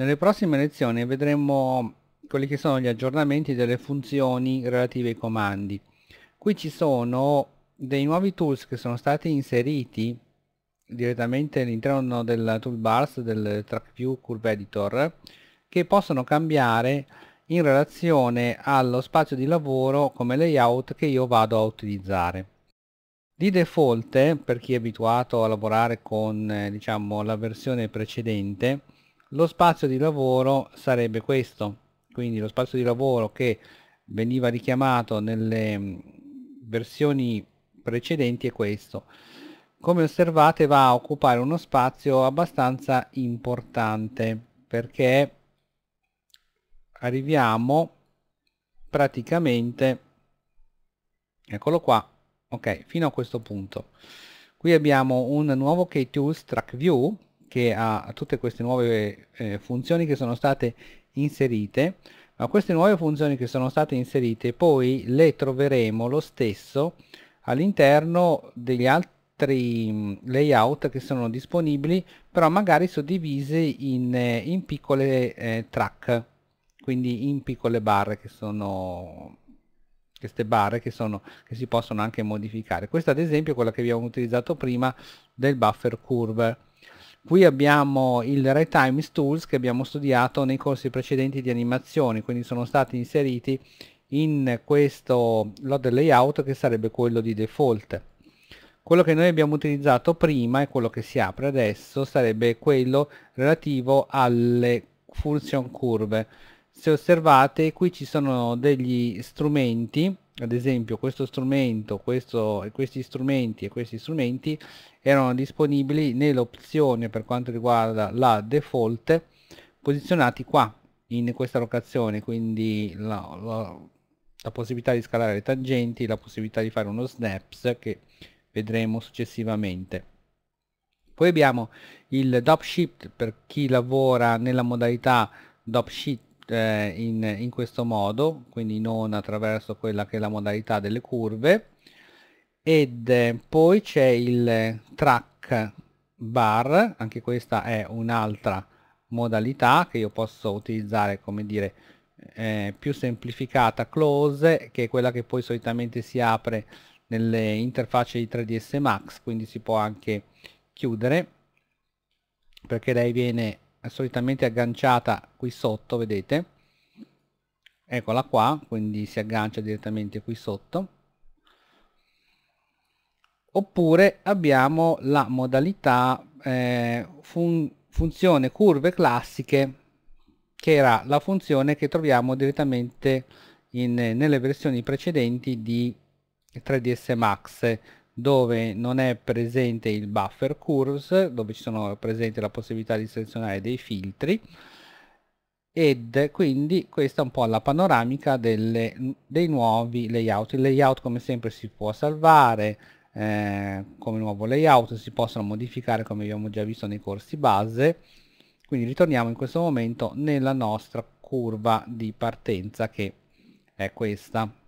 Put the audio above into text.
Nelle prossime lezioni vedremo quelli che sono gli aggiornamenti delle funzioni relative ai comandi. Qui ci sono dei nuovi tools che sono stati inseriti direttamente all'interno del toolbars del TrackView curve editor che possono cambiare in relazione allo spazio di lavoro come layout che io vado a utilizzare. Di default, per chi è abituato a lavorare con eh, diciamo, la versione precedente, lo spazio di lavoro sarebbe questo, quindi lo spazio di lavoro che veniva richiamato nelle mm, versioni precedenti è questo. Come osservate va a occupare uno spazio abbastanza importante perché arriviamo praticamente, eccolo qua, ok, fino a questo punto. Qui abbiamo un nuovo ktools Track View che ha tutte queste nuove eh, funzioni che sono state inserite ma queste nuove funzioni che sono state inserite poi le troveremo lo stesso all'interno degli altri mm, layout che sono disponibili però magari suddivise in, eh, in piccole eh, track quindi in piccole barre che sono queste barre che, sono, che si possono anche modificare questa ad esempio è quella che abbiamo utilizzato prima del buffer curve Qui abbiamo il Retimes Tools che abbiamo studiato nei corsi precedenti di animazioni, quindi sono stati inseriti in questo load layout che sarebbe quello di default. Quello che noi abbiamo utilizzato prima e quello che si apre adesso sarebbe quello relativo alle function curve. Se osservate qui ci sono degli strumenti ad esempio questo strumento questo, questi strumenti e questi strumenti erano disponibili nell'opzione per quanto riguarda la default posizionati qua in questa locazione quindi la, la, la possibilità di scalare le tangenti la possibilità di fare uno snaps che vedremo successivamente poi abbiamo il dropship per chi lavora nella modalità dropship eh, in, in questo modo, quindi non attraverso quella che è la modalità delle curve, ed eh, poi c'è il track bar, anche questa è un'altra modalità che io posso utilizzare, come dire, eh, più semplificata, close, che è quella che poi solitamente si apre nelle interfacce di 3ds max quindi si può anche chiudere perché lei viene è solitamente agganciata qui sotto vedete eccola qua quindi si aggancia direttamente qui sotto oppure abbiamo la modalità eh, fun funzione curve classiche che era la funzione che troviamo direttamente in, nelle versioni precedenti di 3ds max dove non è presente il buffer curves, dove ci sono presente la possibilità di selezionare dei filtri ed quindi questa è un po' la panoramica delle, dei nuovi layout. Il layout come sempre si può salvare eh, come nuovo layout, si possono modificare come abbiamo già visto nei corsi base, quindi ritorniamo in questo momento nella nostra curva di partenza che è questa.